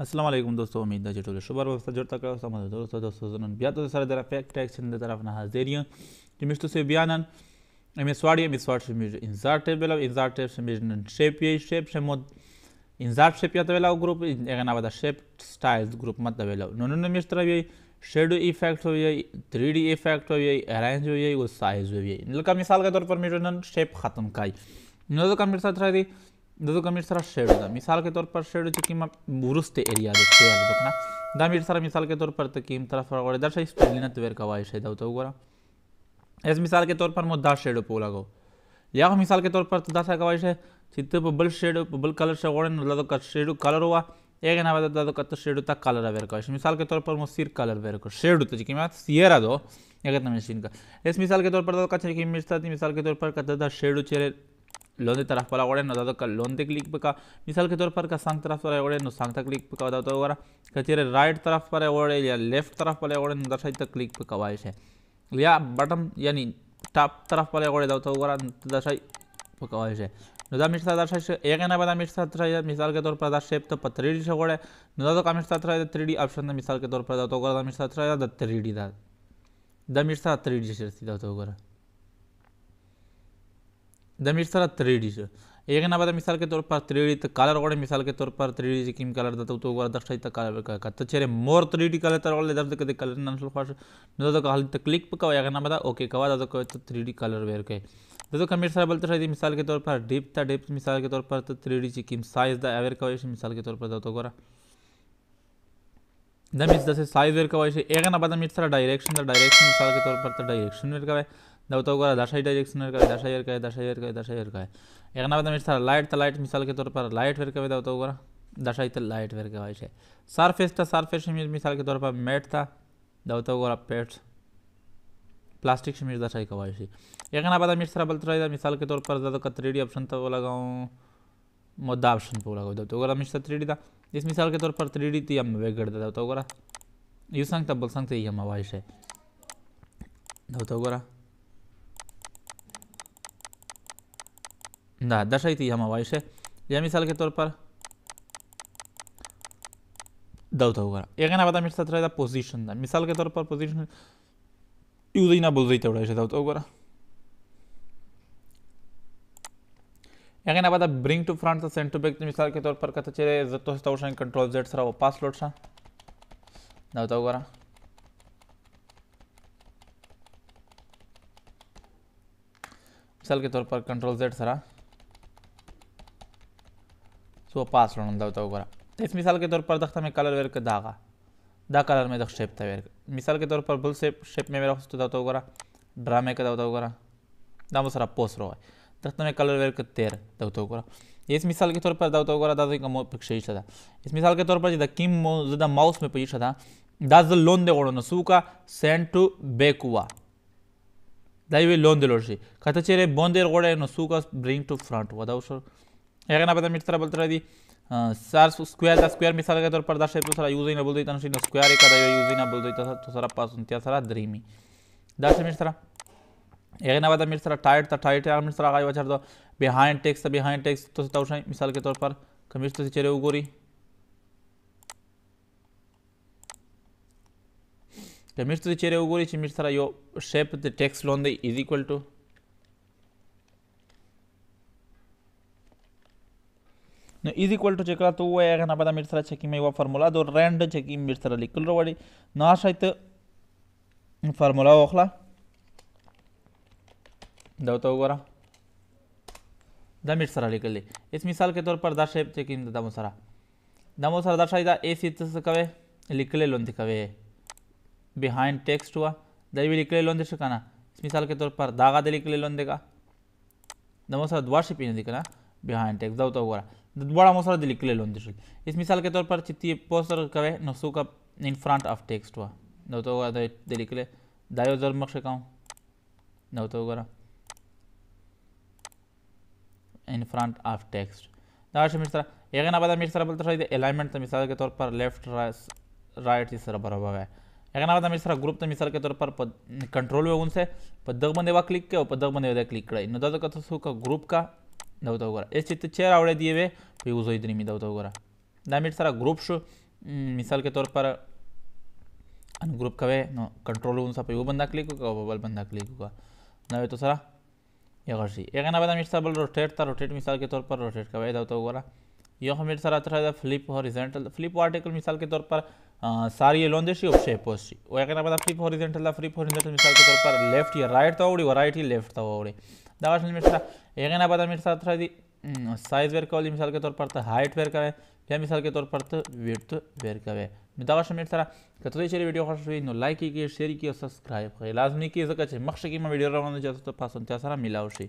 असलम दोस्तों उम्मीद है जो शुभ वस्ता जुड़ता करो समझ दोस्तों दोस्तों बिया तो सारे तरफ एक टैक्स इन तरफ ना हाजिर हूं कि मिस्टो से बयानन एम एस वाड़ी एम एस वाड़ से मिज इंजार टेबल इंजार टेब से मिज शेप ये शेप से मोद इंजार शेप या तवेला ग्रुप एगना बदा शेप स्टाइल्स ग्रुप मत तवेला नोनो ने मिस तरफ ये शेडो इफेक्ट हो ये 3D इफेक्ट हो ये अरेंज हो ये और साइज हो ये इनका मिसाल के तौर पर मिजन शेप खत्म काई नोजो का मिसाल तरह दी दो का सारा शेड होता मिसाल के तौर पर शेड हो चुकी बुरुस्त एरिया देखते यार देखना दा मीर सारा मिसाल के तौर पर तकीम तरफ और दर शाही स्पेलिनत वेर का वाइश है दाउता हुआ इस मिसाल के तौर पर मुद्दा शेड पोला गो या मिसाल के तौर पर तदा सा कवाइश है चित्त बल शेड बल कलर से ओड़न मतलब का शेड कलर हुआ एक ना बता दो कत शेड तक कलर वेर का मिसाल के तौर पर मो सिर कलर वेर को शेड होता जी मैं सियरा दो एक मशीन का इस मिसाल के तौर पर तो कच्चे की मिसाल के तौर पर कत शेड चेरे लोन जी तरफ वाला वर्ड है नौ तो लोन ते क्लिक का मिसाल के तौर पर का सांग तरफ वाला वर्ड है नौ सांग तक क्लिक का बताओ तो वगैरह कचेरे राइट तरफ वाले वर्ड या लेफ्ट तरफ वाले वर्ड नौ दर्शाई तक क्लिक का वाइस है या बटम यानी टॉप तरफ वाले वर्ड दाओ तो वगैरह दर्शाई का वाइस है નોંધા મિશ્રા દર્શાવશે એક એના બધા મિશ્રા થશે મિસાલ કે તોર પર શેપ તો થ્રીડી છે વડે નોંધા તો કા મિશ્રા થશે થ્રીડી ઓપ્શન મિસાલ કે તોર પર તો કરતા મિશ્રા થશે થ્રીડી દા દ મિશ્રા થ્રીડી છે સીધા તો કરે जमीर सारा थ्री डी एक ना बता मिसाल के तौर पर थ्री डी कलर वाले मिसाल के तौर पर थ्री डी से किम कलर दत्त तो दस तक कलर का तो चेहरे मोर थ्री डी कलर तरह वाले दर्द कदे कलर ना फाश दो तो हल क्लिक पर पका एक बता ओके कवा दो तो थ्री डी कलर वेर के दोस्तों कमेंट सारा बोलते रहे मिसाल के तौर पर डिप था डिप मिसाल के तौर पर तो थ्री डी किम साइज द एवेर का वैसे मिसाल के तौर पर दत्त गोरा द मीन्स जैसे साइज वेर का वैसे एक बता मीट सारा डायरेक्शन द डायरेक्शन मिसाल के तौर पर तो डायरेक्शन वेर का दाओ तो गोरा दर्शाई डायरेक्शनर का दर्शायर का दर्शायर का दर्शायर का एक ना बता मिसाल लाइट तो लाइट मिसाल के तौर पर लाइट वेर का दाओ तो गोरा दर्शाई तो लाइट वेर का है सरफेस था सरफेस मिसाल के तौर पर मेट था दाओ तो गोरा पेट प्लास्टिक से मिर्जा शाही कवाई सी एक ना पता मिर्सरा बलत रहा मिसाल के तौर पर ज़्यादा का थ्री डी ऑप्शन तो लगाऊँ मुद्दा ऑप्शन पर लगाओ तो अगर मिर्सरा थ्री डी था इस मिसाल के तौर पर थ्री डी थी हम वेग कर देता तो अगर यू संग तब बोल संग तो हम आवाज है तो अगर ना दर्शाई थी हम हवाई से या मिसाल के तौर पर दौ था होगा एक ना पता मिस्टर था पोजीशन था मिसाल के तौर पर पोजीशन यूज ही ना बोल रही थोड़ा ऐसे दौ था होगा एक ना पता ब्रिंग टू फ्रंट था सेंट टू बैक मिसाल के तौर पर कहते चले तो हिस्सा उसने कंट्रोल जेड सरा वो पास लोड सा दौ था होगा मिसाल के तौर पर कंट्रोल जेड सरा सो पास रहण अंदर तो वगैरह तो इस मिसाल के तौर पर दख्त में कलर वेयर कर दागा दा कलर में दख शेप था वेयर मिसाल के तौर पर बुल शेप शेप में वेयर होता दावता वगैरह ड्रामे का दावता वगैरह दाम सारा पोस रहा है दख्त में कलर वेयर कर तेर दावता वगैरह इस मिसाल के तौर पर दावता वगैरह दादा का मो पिक्शेष था इस मिसाल के तौर पर जिदा किम जिदा माउस में पेश था दाज लोन दे गोड़ो नसू का सेंट टू बेकुआ دا یوې لوندې لوړ شي که ته چېرې بوندې غوړی نو څوک برینګ ټو فرانټ وه دا وشو هغه نه بعد میټر سره بل تر دی سر स्क्वायर دا स्क्वायर مثال के तौर पर दर्शाए तो सारा यूज ही ना बोल देता ना स्क्वायर एक आधा यूज ही ना बोल देता तो सारा पास उनतिया सारा द्रीमी दर्शाए मिट सारा एक ना बाद मिट सारा टाइट था टाइट है मिट सारा आगे बचा दो बिहाइंड टेक्स्ट बिहाइंड टेक्स्ट तो सता उठाए मिसाल के तौर पर कमिट तो चेरे उगोरी कमिट तो चेरे उगोरी मिट सारा यो शेप द टेक्स्ट लोन the is equal to is equal to check ಆತು ಯಾಗ ನಾ ಬದ ಮಿರ್ಸರ ಚೆಕಿಂಗ್ ಇವ ಫಾರ್ಮುಲಾ ಅದು ರ್ಯಾಂಡ್ ಚೆಕಿಂಗ್ ಮಿರ್ಸರ ಲಿಕ್ಕಲ್ರ ಒಡಿ ನಾಶ್ ಆಯ್ತು ಫಾರ್ಮುಲಾ ಹೋಗ್ಲಾ ದೌತ ಹೋಗೋರ द मिर्सरा लिख ली इस मिसाल के तौर पर द शेप चेकिंग दामोसरा दामोसरा दर्शाई ए सीत कवे लिखले लोन कवे बिहाइंड टेक्स्ट हुआ दई भी लिखले लोन दिखाना इस मिसाल के तौर पर दागा दे लिखले लोन देगा दामोसरा द्वार शिपिंग दिखना बिहाइंड टेक्स्ट दो तो हुआ बड़ा मोसर दिल के लोन दिशल इस मिसाल के तौर पर चित्ती पोस्टर कवे नसु का इन फ्रंट ऑफ टेक्स्ट हुआ न तो दिल्ली क्ले दायो जर मक्ष काऊं न तो गरा इन फ्रंट ऑफ टेक्स्ट दाश मिसरा एक ना बता मिसरा बोलते शायद अलाइनमेंट तो मिसाल के तौर पर लेफ्ट राइट इस तरह बराबर है एक ना बता मिसरा ग्रुप तो मिसाल के तौर पर कंट्रोल में उनसे पदक बंदे वा क्लिक के और पदक बंदे क्लिक करे न तो कतो का ग्रुप का ದೌತವಗೋರ ಎಷ್ಟಿತ್ತು ಚೇರ್ ಅವಳದಿವೆ ಯೂಸ್ ಹೋಯ್ತು ನಿಮಗೆ ದೌತವಗೋರ ನಮಿಟ್ ಸರ ಗ್ರೂಪ್ಸ್ मिसाल के तौर पर ग्रुप कवे कंट्रोल सब यू बंदा क्लिक होगा बबल बंदा क्लिक होगा नवे तो सरा यगर एक ना बदा मिर्सा बल रोटेट था रोटेट मिसाल के तौर पर रोटेट कवे दाव यो हम मिर्सा रहता है फ्लिप हॉरिजेंटल फ्लिप आर्टिकल मिसाल के तौर पर सारी लोन देशी और शेप पोस्ट वो एक ना बदा फ्लिप हॉरिजेंटल फ्लिप हॉरिजेंटल मिसाल के तौर पर लेफ्ट या राइट था ओड़ी वराइटी लेफ्ट था ओड़ी दावाश मिर्सा एगना बदा मिर्सा था साइज वेर कवली मिसाल के तौर पर तो हाइट वेर कवे या मिसाल के तौर पर तो वेट वेर कवे दावाश मिर्सा कतो तो शेरी वीडियो खुश हुई नो लाइक की शेयर की और सब्सक्राइब करे लाजमी की जगह मक्श की मैं वीडियो रवाना चाहता तो पास मिला मिलावशी